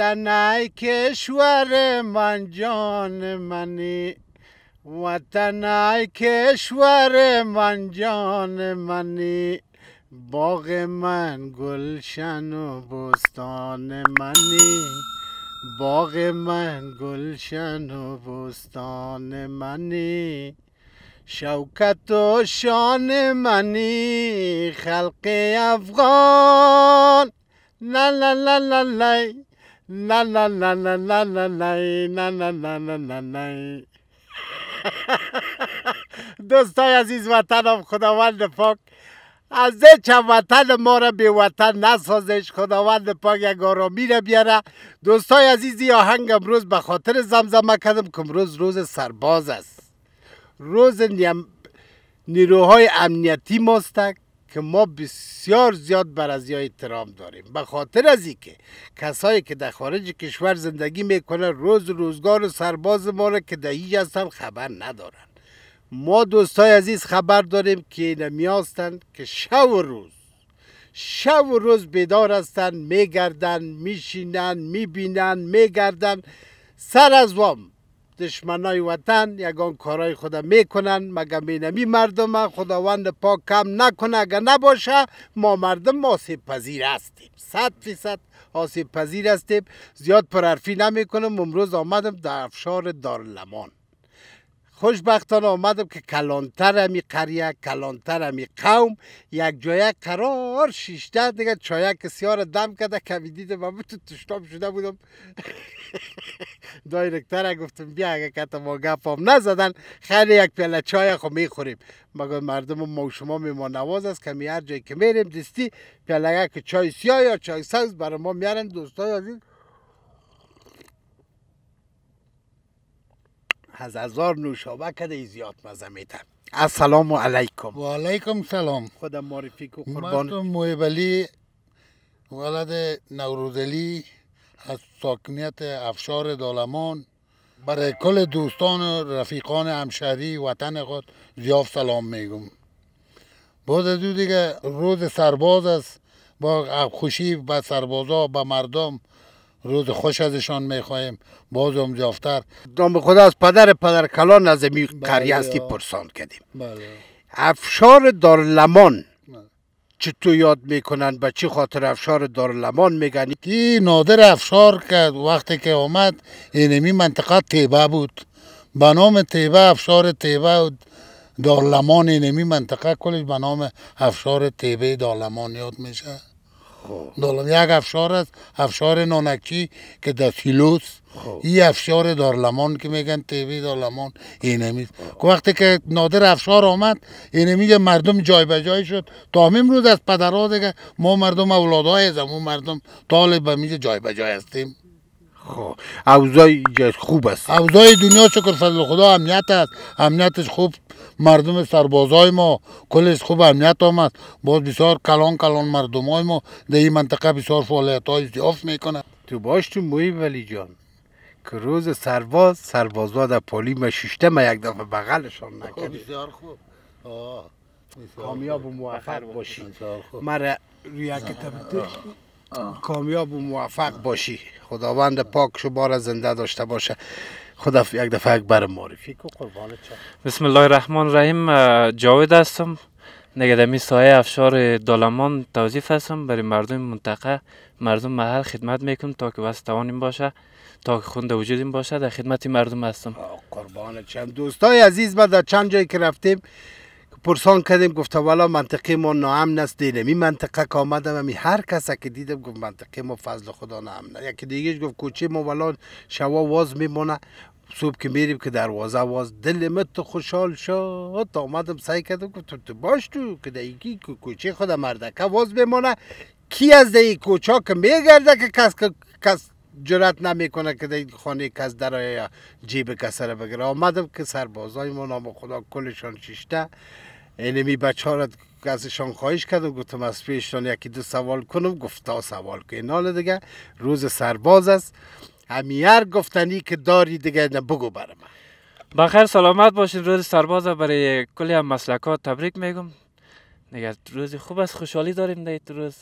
وطن کشور من جان منی وطنای کشور من جان منی باغ من گلشن و بستان منی باغ من گلشن و بستان منی شوکت شان منی خلق افغان لا لا لا لا لا na na na na na na na na na na na na دوستای عزیز وطنم خداوند پاک از چه وطن ما را به وطن نسازش خداوند پاک یک آرامی را بیاره دوستای عزیزی آهنگ امروز به خاطر زمزمه کردم که امروز روز سرباز است روز نیروهای امنیتی ماستک که ما بسیار زیاد بر از احترام داریم به خاطر از که کسایی که در خارج کشور زندگی میکنن روز روزگار و سرباز ما را که در هیچ هستن خبر ندارن ما دوستای عزیز خبر داریم که اینمی هستند که شب و روز شب و روز بیدار هستند میگردن میشینن میبینن میگردن سر از وام دشمنای وطن یگان کارای خود میکنن مگه مینمی مردم خداوند پاک کم نکنه اگه نباشه ما مردم آسیب پذیر هستیم صد فیصد آسیب پذیر هستیم زیاد پرحرفی نمیکنم امروز آمدم در افشار دارلمان خوشبختانه آمدم که کلانتر همی قریه کلانتر همی قوم یک جایه قرار شیشته دیگه چایه کسی ها دم کرده کمی دیده من تو تشنام شده بودم دایرکتر گفتم بیا اگه کتا ما هم نزدن خیلی یک پیله چای خو میخوریم مگر مردم ما شما میمان نواز است کمی هر جایی که میریم دستی پیاله که چای سیاه یا چای سبز برای ما میارن دوستای عزیز از هزار نوشابه کده زیاد مزه میتن السلام علیکم و علیکم سلام خودم معرفی کو قربان من مویبلی ولد نوروزلی از ساکنیت افشار دالمان برای کل دوستان و رفیقان همشهری وطن خود زیاد سلام میگم باز از دیگه روز سرباز است با خوشی به سربازا به مردم روز خوش ازشان میخواهیم باز هم جافتر نام خدا از پدر پدر کلان از امی قریه بله. هستی کردیم بله. افشار دارلمان بله. تو یاد میکنند به چی خاطر افشار دارلمان میگن این نادر افشار که وقتی که آمد اینمی منطقه تیبه بود به نام تیبه افشار تیبه بود دارلمان اینمی منطقه کلش به نام افشار تیبه دارلمان یاد میشه خب. دالم یک افشار است افشار نانکی که در سیلوس خب. این افشار دارلمان که میگن تیوی دارلمان اینمی خب. که وقتی که نادر افشار آمد اینمی مردم جای به جای شد تا همین روز از پدرها دیگه ما مردم اولادهای زمون مردم طالب به میجه جای به جای هستیم خب خوب است اوضای دنیا شکر فضل خدا امنیت است امنیتش خوب مردم سربازای ما کلش خوب امنیت آمد باز بسیار کلان کلان مردم های ما در این منطقه بسیار فعالیت های زیاف میکنه تو باش تو موی ولی جان که روز سرباز سربازا در پالی ما ششته ما یک دفعه بغلشان خب، نکنه بسیار خوب آه. کامیاب و موفق باشید مرا روی کتاب کامیاب و موفق باشی خداوند پاک شو بار زنده داشته باشه خدا یک دفعه بر معرفی کو چا بسم الله الرحمن الرحیم جاوید هستم نگدمی سایه افشار دالمان توظیف هستم برای مردم منطقه مردم محل خدمت میکنم تا که واسه توانیم باشه تا که خونده وجودیم باشه در خدمت مردم هستم قربان چند دوستای عزیز ما در چند جایی که رفتیم پرسان کردیم گفته والا منطقه ما ناامن است دیدم این منطقه که آمدم هر کس که دیدم گفت منطقه ما فضل خدا ناامن یکی دیگه گفت کوچه ما والا شوا واز میمونه صبح که میریم که دروازه واز دل مت خوشحال شد آمدم سعی کردم گفت تو باش تو که دیگه کوچه خود مردکه واز میمونه کی از دیگه کوچه که میگرده که کس کس جرات نمیکنه که دیگه خانه کس در یا جیب کس را بگیره آمدم که سربازای ما نام خدا کلشان شیشته اینمی بچه ها را ازشان خواهش کرد و گفتم از پیشتان یکی دو سوال کنم گفتا سوال که اینال دیگه روز سرباز است همیار گفتنی که داری دیگه بگو برم بخیر سلامت باشین روز سرباز برای کلی هم مسلکات تبریک میگم نگه روزی خوب است خوشحالی داریم دیگه روز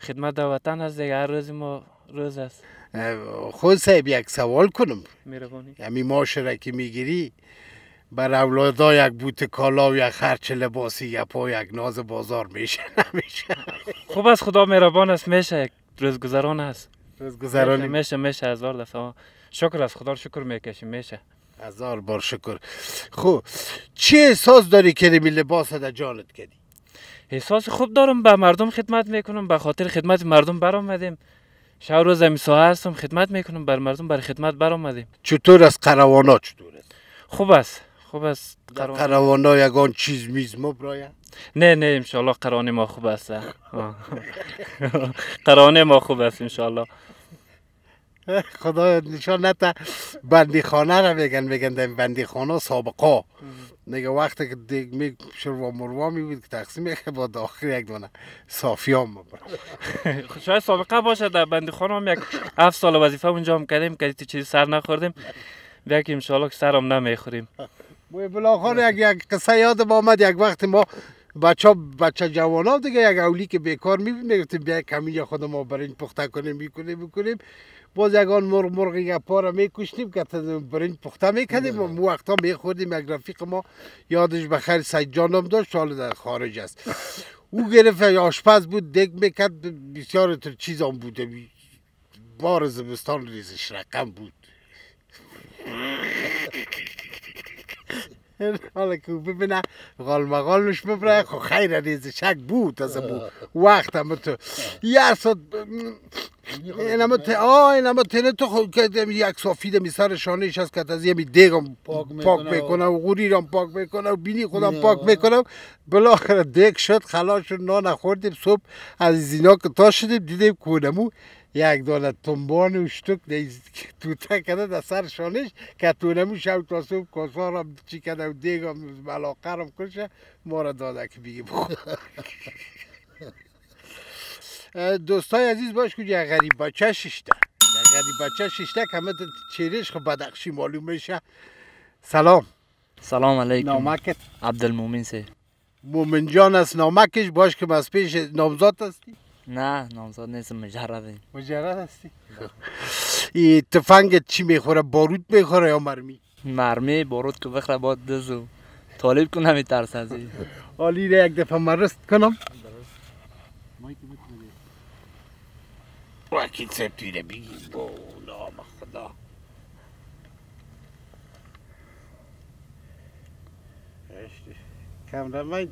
خدمت در وطن است دیگه هر روز ما روز است خود صاحب یک سوال کنم میربانی یعنی معاشره که میگیری بر اولادا یک بوت کالا و یک خرچ لباسی یا پا یک ناز بازار میشه نمیشه خوب از خدا مهربان است میشه روزگذران است روزگذرانی میشه میشه هزار دفعه شکر از خدا شکر میکشیم میشه هزار بار شکر خب چه احساس داری که می لباس در جانت کردی احساس خوب دارم به مردم خدمت میکنم به خاطر خدمت مردم برآمدیم شب روز هستم خدمت میکنم بر مردم بر خدمت برآمدیم چطور از قروانا چطور است خوب است خوب است قران یگان چیز میز ما برای نه نه انشالله قران ما خوب است قران ما خوب است انشالله خدا نشان نتا بندی خانه را بگن بگن در بندی خانه سابقا نگه وقتی که دیگه می شروع مروا می بود که تقسیم میکنه با داخل یک دونه صافیان ما شاید سابقه باشه در بندی خانه هم یک هفت سال وظیفه اونجا هم کردیم که چیزی سر نخوردیم بیا که انشالله که سرم نمیخوریم بلاخان یک یک قصه با آمد یک وقت ما بچه بچه جوان دیگه یک اولی که بیکار می میگفتیم بیا کمی خود ما برنج پخته کنیم میکنیم میکنیم باز یک آن مرغ مرغ یک پاره میکشتیم که برنج پخته میکنیم و مو وقتا میخوردیم یک رفیق ما یادش بخیر سید جانم داشت حالا در خارج است او گرفت آشپز بود دک میکرد بسیار چیز هم بوده بار زمستان ریزش رقم بود حالا که ببینه غال مغال نش ببره خو خیر نیز شک بود از بو وقت هم تو یه هم تنه تو خو کردم یک سافید سر شانه یش که از یه می دیگم پاک میکنه و غوری رو پاک میکنه و بینی خودم پاک میکنم بالاخره دیگ شد خلاص شد نان خوردیم صبح از اینا که تا شدیم دیدیم کونمو یک دانه تنبان و شتک توته کده در سر شانش که تونمو شب تا صبح را چی کده و ملاقه را کشه ما را داده که بگی دوستای عزیز باش کجا غریب بچه ششته غریب بچه ششته که همه چیرش خب بدخشی معلوم میشه سلام سلام علیکم نامکت عبدالمومن سه مومن جان است نامکش باش که از پیش نامزاد هستی نه نامزد نیستم مجرد مجرد هستی ای تفنگت چی میخوره بارود میخوره یا مرمی مرمی بارود که بخره باد دزو طالب کن همی ترس از این حالی را یک دفعه مرست کنم وکی سپتی را بگی با نام خدا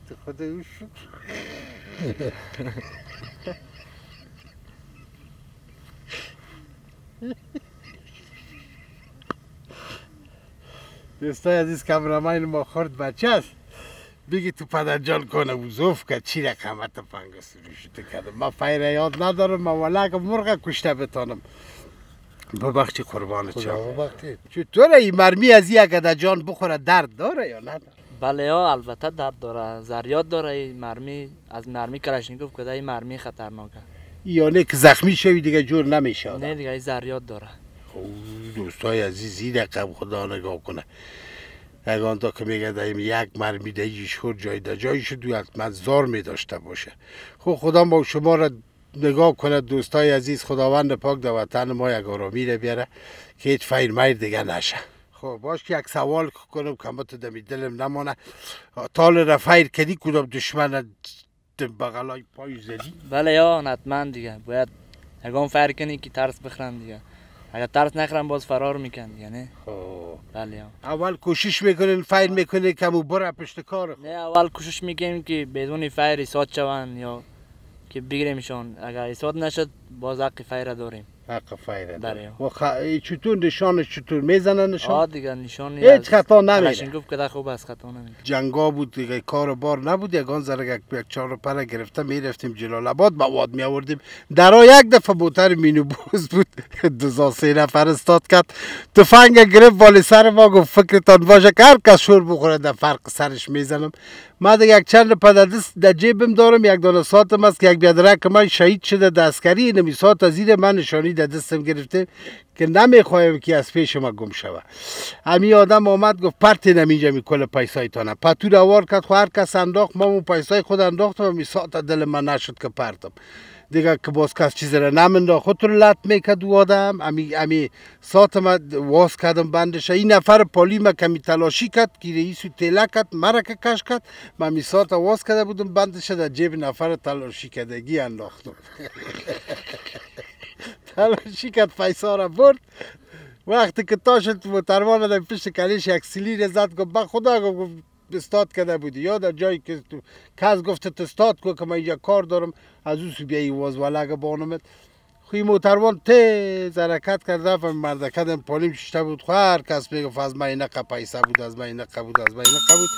تو خود او شکر دوستای عزیز کامرامان ما خورد بچه است بگی تو پدر جان کنه زوف که چی رقمت پنگ شده کرده ما فیره یاد ندارم ما که مرغ کشته بتانم ببخشی قربان چم چطوره این مرمی از این اگه جان بخوره درد داره یا نه بله ها البته درد داره زریاد داره این مرمی از مرمی کلشنیکوف کده این مرمی خطرناکه یعنی که زخمی شوی دیگه جور نمیشه نه دیگه زریاد داره خب، دوستای عزیزی رقم خدا نگاه کنه اگه تا که میگه دایم یک مرمی دیش خور جای دا جایش از من زار میداشته باشه خب خدا با شما را نگاه کنه دوستای عزیز خداوند پاک در وطن ما یک آرامی را بیاره که هیچ فیر میر دیگه نشه خب باش که یک سوال کنم که دمی دلم نمانه تال را کدی کدام دشمن بغلای پای زدی بله یا حتما دیگه باید هگام فرق کنی که ترس بخرن دیگه اگر ترس نخرن باز فرار میکن نه؟ خب بله یا اول کوشش میکنین فیر میکنه کمو بره پشت کار نه اول کوشش میکنیم که بدون فیر ایساد شوند یا که بگیریمشون اگر ایساد نشد باز حق فیره داریم حق فیره داریم و خ... چطور نشان چطور میزنه نشان آه دیگه نشان هیچ خطا نمیره گفت که خوب از خطا نمیره جنگا بود دیگه کار بار نبود یگان زرگ یک چهار پر گرفته میرفتیم جلال آباد مواد می آوردیم درا یک دفعه بوتر بوز بود دزا سه نفر استاد کرد تفنگ گرفت والی سر ما گفت فکرتان باشه که هر شور بخوره در فرق سرش میزنم من یک چند پدر دست در جیبم دارم یک دانه ساتم است که یک بیادرک من شهید شده دستکری نمیسا تا زیر من نشانی در دستم گرفته که خواهیم که از پیش ما گم شوه امی آدم آمد گفت پرت جا می کل پیسای تانه پتو روار کرد خو هر کس انداخت ما مو پیسای خود انداخت و می دل من نشد که پرتم دیگه که باز کس چیز را نمنده خود رو لط میکد و آدم امی, امی سات ما واز کردم بندش این نفر پالی ما کمی تلاشی کرد که رئیسو تیله کرد مرک کش کرد ما امی سات واز کرده بودم بندشه در جیب نفر تلاشی کردگی انداختم تلاشی کرد فیسا را برد وقتی که تاشت تروانه در پشت کلیش یک سیلی زد گفت خدا گفت استاد کده بودی یا در جایی که کس گفته استاد کو که من اینجا کار دارم از اون سو بیایی واز ولگ بانمت خوی موتروان ته زرکت کرد رفت مردکت پالیم ششته بود خو هر کس میگفت از من که پیسه بود از من که بود از من که بود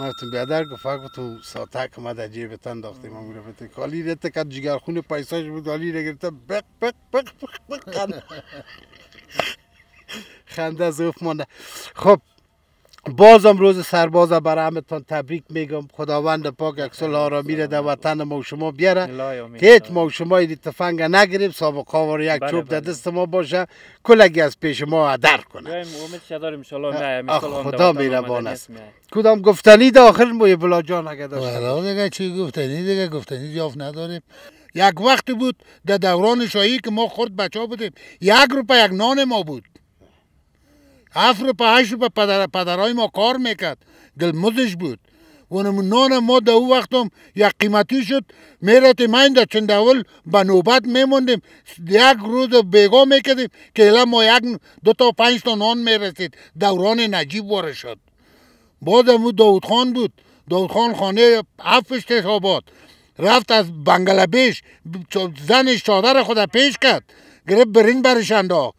مرتون بیادر گفت تو ساتک ما در تن داختیم ما خب میرفت کالی رت کرد جگرخون پیساش بود حالی را گرفته بق بق بق بق خنده زوف مانده خب بازم روز سرباز بر همتان تبریک میگم خداوند پاک اکسل آرامی را در وطن ما شما بیاره که هیچ ما و شما این تفنگ نگریم سابقا و یک بله، چوب در بله. دست ما باشه کلگی از پیش ما عدر کنه خدا میره بانست کدام گفتنی داخل موی بلا جان اگه داشت بله، دیگه چی گفتنی دیگه گفتنی جاف نداریم یک وقت بود در دوران شاهی که ما خورد بچه بودیم یک روپه یک نان ما بود افر روپه، به پدر پدرای ما کار میکرد گلمزش بود و نان ما در او وقت هم یک قیمتی شد میرد من در چندول به نوبت میموندیم یک روز بیگا میکردیم که الان ما یک دو تا پنج تا نان میرسید دوران نجیب واره شد بعد امو داود خان بود داود خان خانه هفتش تشابات رفت از بنگلبیش زن چادر خود پیش کرد گرفت برین برش انداخت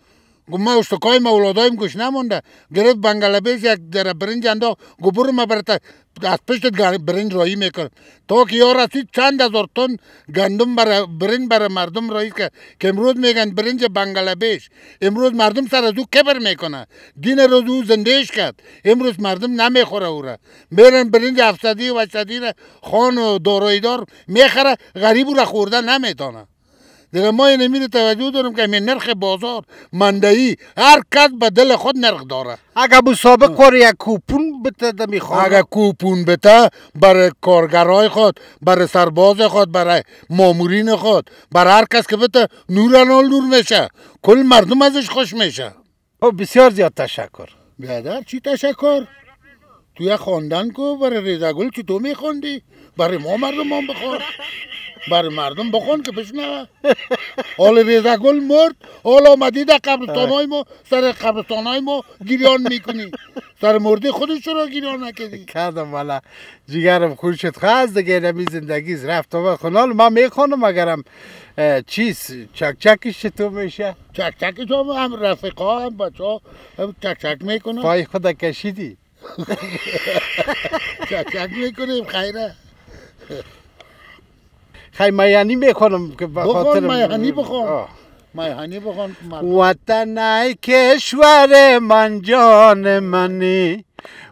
گو ما استکای ما اولادایم گوش نمونده گرفت بنگلابیش یک در برنج انداخت گو برو ما برتا از پشت برنج رایی میکن تا که یا رسید چند هزار تن گندم برای برنج برای مردم رایی که که امروز میگن برنج بنگلابیش امروز مردم سر از او کبر میکنه دین روز او زندهش کرد امروز مردم نمیخوره او را میرن برنج افسدی و اشتدی را خان و دارایدار میخره غریب او را خورده نمیتانه دیگه ما این امیر توجه دارم که همین نرخ بازار مندایی هر کس به دل خود نرخ داره اگه بو سابق کار یک کوپون بته ده میخواه اگر کوپون بته برای کارگرای خود برای سرباز خود برای مامورین خود برای هر کس که بته نورانال نور میشه کل مردم ازش خوش میشه خب بسیار زیاد تشکر بیادر چی تشکر توی خواندن کو برای ریزگل که تو میخوندی برای ما مردم هم بخور برای مردم بخون که بشنوه حال ویزه گل مرد حال آمدی در های ما سر های ما گریان میکنی سر مردی خودش رو گریان نکدی کردم والا جگرم خوشت خواست دیگه نمی زندگی رفت و خنال ما میخونم اگرم چیز چک چکش تو میشه چک چکش هم هم رفقا هم بچه ها چک چک میکنم پای خدا کشیدی چک چک میکنیم خیره خیلی میهنی میکنم که بخاطر میهنی بخون میهنی بخون وطن ای کشور من جان منی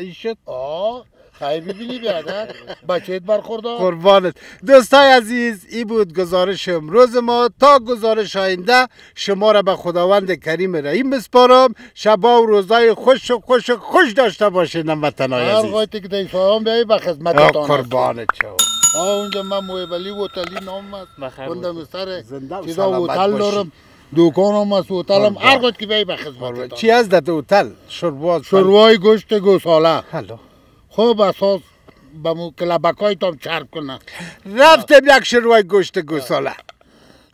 شد آه خیلی ببینی بچه بر خورد قربانت دوستای عزیز ای بود گزارش امروز ما تا گزارش آینده شما را به خداوند کریم رحیم بسپارم شبا و روزای خوش و خوش و خوش داشته باشید وطن عزیز هر وقتی که دیفاهم بیایی به خدمتتان قربانت شو آه اونجا من مویبلی و تلی نام است بخیر بندم سر و سلامت دارم دوکان هم از اوتل هم هر که به خدمت چی از در اوتل؟ شوربا شروای گوشت گوساله حالا خوب اساس به مو های تام چرب کنه رفتم یک شروای گوشت گوساله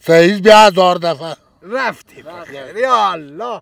سعیز بیا هزار دفعه رفتیم یا الله